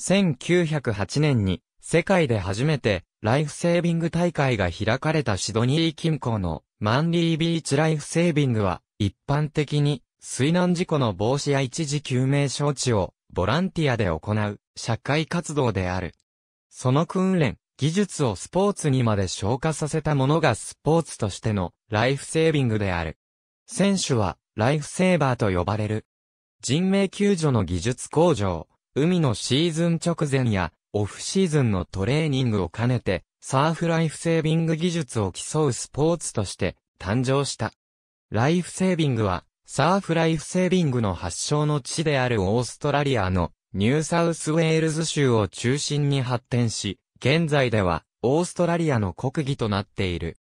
1908年に世界で初めてライフセービング大会が開かれたシドニー近郊のマンリービーチライフセービングは一般的に水難事故の防止や一時救命招致をボランティアで行う社会活動である。その訓練、技術をスポーツにまで昇華させたものがスポーツとしてのライフセービングである。選手はライフセーバーと呼ばれる。人命救助の技術向上、海のシーズン直前やオフシーズンのトレーニングを兼ねて、サーフライフセービング技術を競うスポーツとして誕生した。ライフセービングは、サーフライフセービングの発祥の地であるオーストラリアのニューサウスウェールズ州を中心に発展し、現在ではオーストラリアの国技となっている。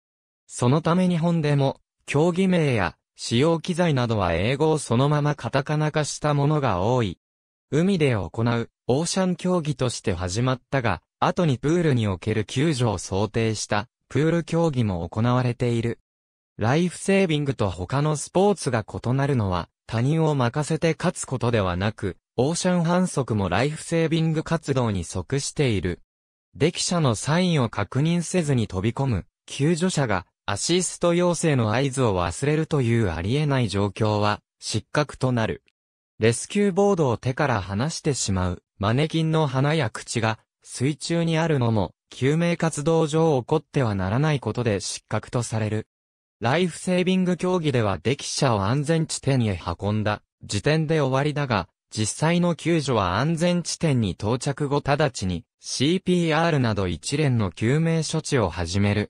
そのため日本でも、競技名や使用機材などは英語をそのままカタカナ化したものが多い。海で行うオーシャン競技として始まったが、後にプールにおける救助を想定したプール競技も行われている。ライフセービングと他のスポーツが異なるのは、他人を任せて勝つことではなく、オーシャン反則もライフセービング活動に即している。出来者のサインを確認せずに飛び込む、救助者がアシスト要請の合図を忘れるというありえない状況は、失格となる。レスキューボードを手から離してしまう、マネキンの鼻や口が水中にあるのも、救命活動上起こってはならないことで失格とされる。ライフセービング競技では溺者を安全地点へ運んだ時点で終わりだが、実際の救助は安全地点に到着後直ちに CPR など一連の救命処置を始める。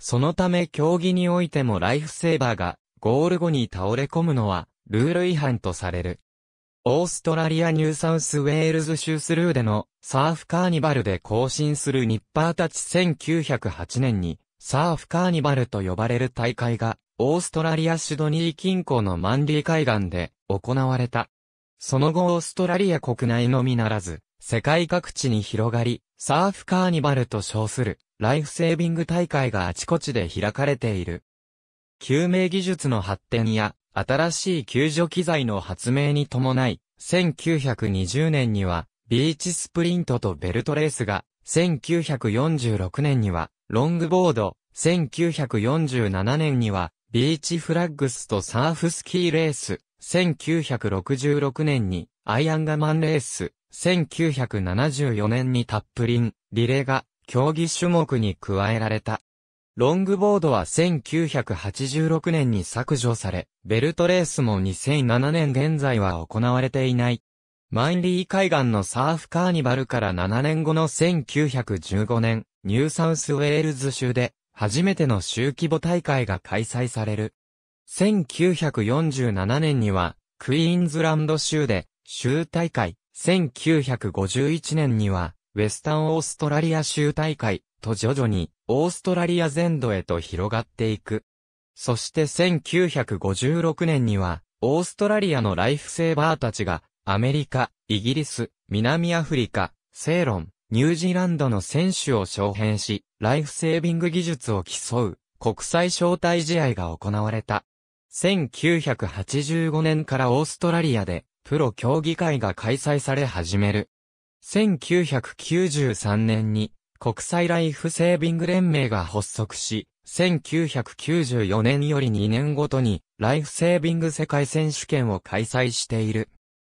そのため競技においてもライフセーバーがゴール後に倒れ込むのはルール違反とされる。オーストラリアニューサウスウェールズ州スルーでのサーフカーニバルで更新するニッパーたち1908年にサーフカーニバルと呼ばれる大会がオーストラリアシドニー近郊のマンリー海岸で行われた。その後オーストラリア国内のみならず世界各地に広がりサーフカーニバルと称するライフセービング大会があちこちで開かれている。救命技術の発展や新しい救助機材の発明に伴い、1920年には、ビーチスプリントとベルトレースが、1946年には、ロングボード、1947年には、ビーチフラッグスとサーフスキーレース、1966年に、アイアンガマンレース、1974年にタップリン、リレーが、競技種目に加えられた。ロングボードは1986年に削除され、ベルトレースも2007年現在は行われていない。マインリー海岸のサーフカーニバルから7年後の1915年、ニューサウスウェールズ州で、初めての州規模大会が開催される。1947年には、クイーンズランド州で、州大会、1951年には、ウェスタンオーストラリア州大会と徐々にオーストラリア全土へと広がっていく。そして1956年にはオーストラリアのライフセーバーたちがアメリカ、イギリス、南アフリカ、セーロン、ニュージーランドの選手を招聘し、ライフセービング技術を競う国際招待試合が行われた。1985年からオーストラリアでプロ競技会が開催され始める。1993年に国際ライフセービング連盟が発足し、1994年より2年ごとにライフセービング世界選手権を開催している。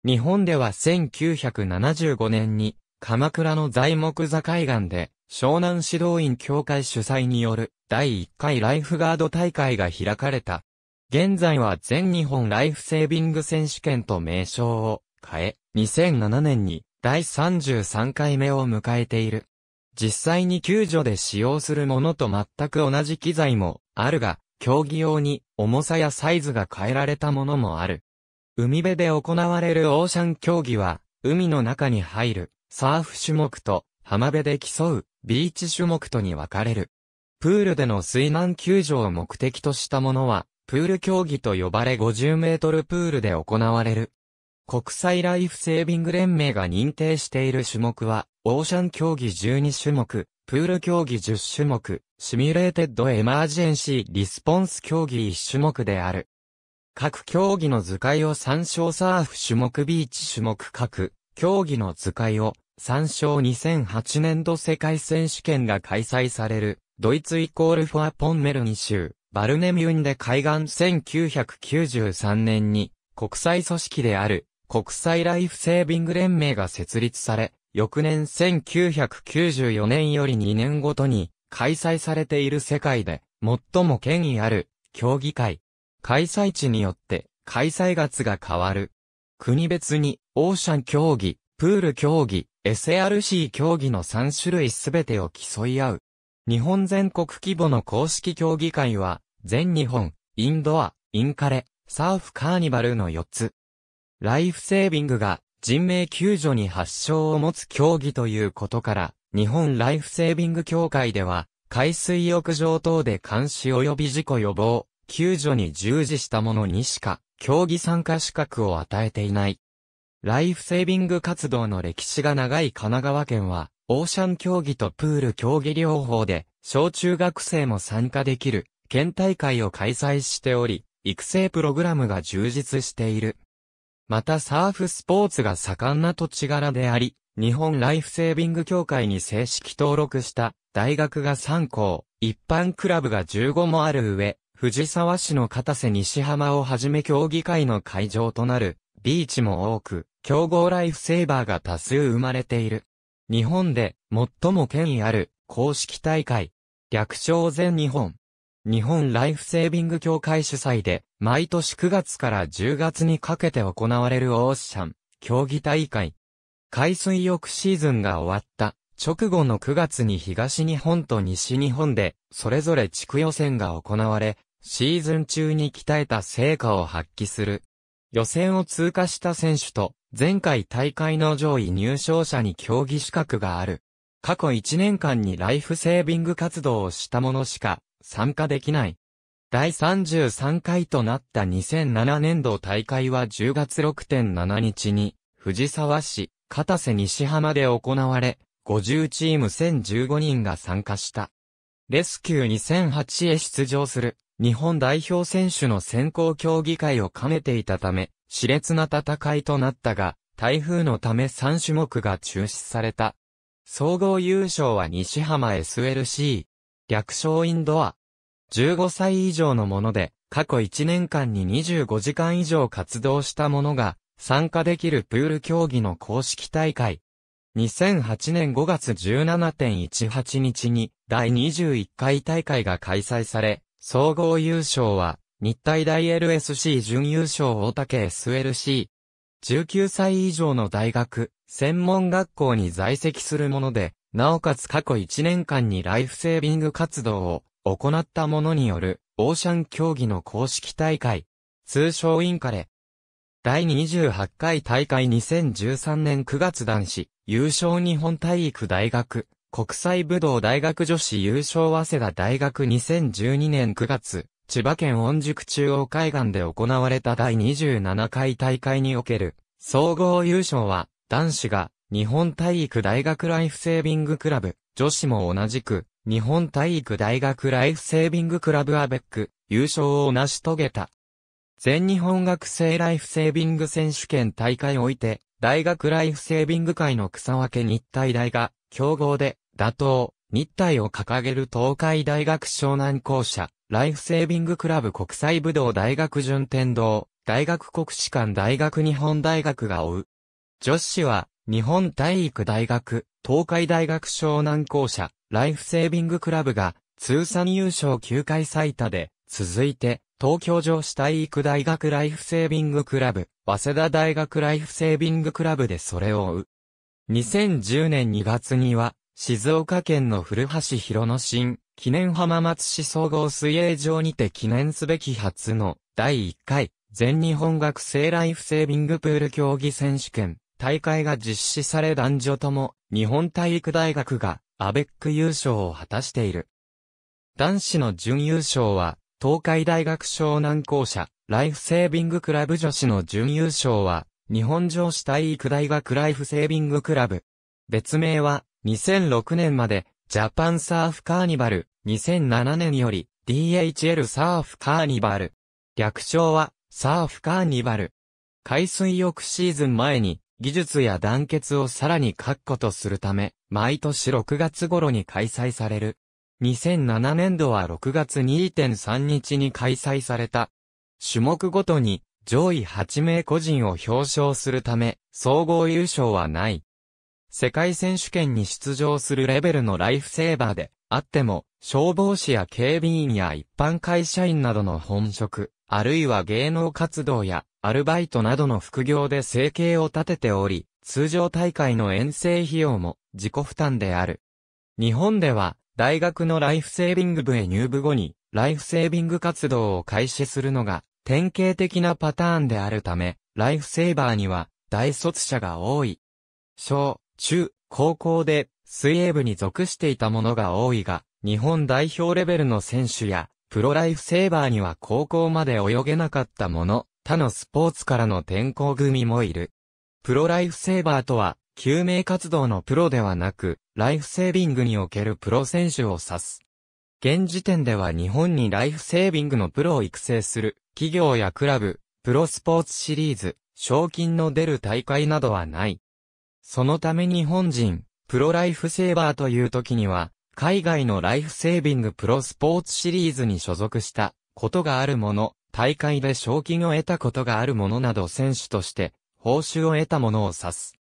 日本では1975年に鎌倉の材木座海岸で湘南指導員協会主催による第1回ライフガード大会が開かれた。現在は全日本ライフセービング選手権と名称を変え、2007年に第33回目を迎えている。実際に救助で使用するものと全く同じ機材もあるが、競技用に重さやサイズが変えられたものもある。海辺で行われるオーシャン競技は、海の中に入るサーフ種目と浜辺で競うビーチ種目とに分かれる。プールでの水難救助を目的としたものは、プール競技と呼ばれ50メートルプールで行われる国際ライフセービング連盟が認定している種目は、オーシャン競技12種目、プール競技10種目、シミュレーテッドエマージェンシーリスポンス競技1種目である。各競技の図解を参照サーフ種目ビーチ種目各競技の図解を参照2008年度世界選手権が開催されるドイツイコールフォアポンメルニ州バルネミュンで海岸1993年に国際組織である国際ライフセービング連盟が設立され、翌年1994年より2年ごとに開催されている世界で最も権威ある競技会。開催地によって開催月が変わる。国別にオーシャン競技、プール競技、SRC 競技の3種類すべてを競い合う。日本全国規模の公式競技会は、全日本、インドア、インカレ、サーフカーニバルの4つ。ライフセービングが人命救助に発祥を持つ競技ということから、日本ライフセービング協会では、海水浴場等で監視及び事故予防、救助に従事した者にしか、競技参加資格を与えていない。ライフセービング活動の歴史が長い神奈川県は、オーシャン競技とプール競技療法で、小中学生も参加できる、県大会を開催しており、育成プログラムが充実している。またサーフスポーツが盛んな土地柄であり、日本ライフセービング協会に正式登録した大学が3校、一般クラブが15もある上、藤沢市の片瀬西浜をはじめ協議会の会場となるビーチも多く、競合ライフセーバーが多数生まれている。日本で最も権威ある公式大会、略称全日本日本ライフセービング協会主催で、毎年9月から10月にかけて行われるオーシャン、競技大会。海水浴シーズンが終わった直後の9月に東日本と西日本で、それぞれ地区予選が行われ、シーズン中に鍛えた成果を発揮する。予選を通過した選手と、前回大会の上位入賞者に競技資格がある。過去1年間にライフセービング活動をした者しか参加できない。第33回となった2007年度大会は10月6.7日に、藤沢市、片瀬西浜で行われ、50チーム1015人が参加した。レスキュー2008へ出場する日本代表選手の選考協議会を兼ねていたため、熾烈な戦いとなったが、台風のため3種目が中止された。総合優勝は西浜 SLC。略称インドア。15歳以上のもので、過去1年間に25時間以上活動したものが、参加できるプール競技の公式大会。2008年5月17.18日に第21回大会が開催され、総合優勝は日体大 LSC 準優勝大竹 SLC。19歳以上の大学、専門学校に在籍するもので、なおかつ過去1年間にライフセービング活動を行ったものによる、オーシャン競技の公式大会、通称インカレ。第28回大会2013年9月男子、優勝日本体育大学、国際武道大学女子優勝早稲田大学2012年9月、千葉県温宿中央海岸で行われた第27回大会における、総合優勝は、男子が、日本体育大学ライフセービングクラブ、女子も同じく、日本体育大学ライフセービングクラブアベック、優勝を成し遂げた。全日本学生ライフセービング選手権大会おいて、大学ライフセービング界の草分け日体大が、競合で、打倒、日体を掲げる東海大学湘南校舎、ライフセービングクラブ国際武道大学順天堂、大学国士館大学日本大学が追う。女子は、日本体育大学、東海大学湘南校舎、ライフセービングクラブが、通算優勝9回最多で、続いて、東京上市体育大学ライフセービングクラブ、早稲田大学ライフセービングクラブでそれを追う。2010年2月には、静岡県の古橋広野新、記念浜松市総合水泳場にて記念すべき初の、第1回、全日本学生ライフセービングプール競技選手権、大会が実施され男女とも日本体育大学がアベック優勝を果たしている。男子の準優勝は東海大学湘南校舎ライフセービングクラブ女子の準優勝は日本女子体育大学ライフセービングクラブ。別名は2006年までジャパンサーフカーニバル2007年より DHL サーフカーニバル。略称はサーフカーニバル。海水浴シーズン前に技術や団結をさらに確固とするため、毎年6月頃に開催される。2007年度は6月2.3日に開催された。種目ごとに上位8名個人を表彰するため、総合優勝はない。世界選手権に出場するレベルのライフセーバーであっても、消防士や警備員や一般会社員などの本職、あるいは芸能活動やアルバイトなどの副業で生計を立てており、通常大会の遠征費用も自己負担である。日本では、大学のライフセービング部へ入部後に、ライフセービング活動を開始するのが、典型的なパターンであるため、ライフセーバーには、大卒者が多い。小、中、高校で、水泳部に属していたものが多いが、日本代表レベルの選手や、プロライフセーバーには高校まで泳げなかったもの他のスポーツからの転校組もいる。プロライフセーバーとは、救命活動のプロではなく、ライフセービングにおけるプロ選手を指す。現時点では日本にライフセービングのプロを育成する、企業やクラブ、プロスポーツシリーズ、賞金の出る大会などはない。そのため日本人、プロライフセーバーという時には、海外のライフセービングプロスポーツシリーズに所属したことがあるもの、大会で賞金を得たことがある者など選手として、報酬を得た者を指す。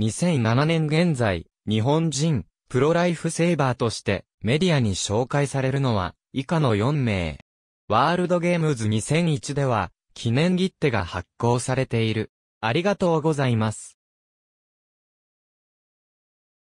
2007年現在、日本人、プロライフセーバーとしてメディアに紹介されるのは以下の4名。ワールドゲームズ2001では記念切手が発行されている。ありがとうございます。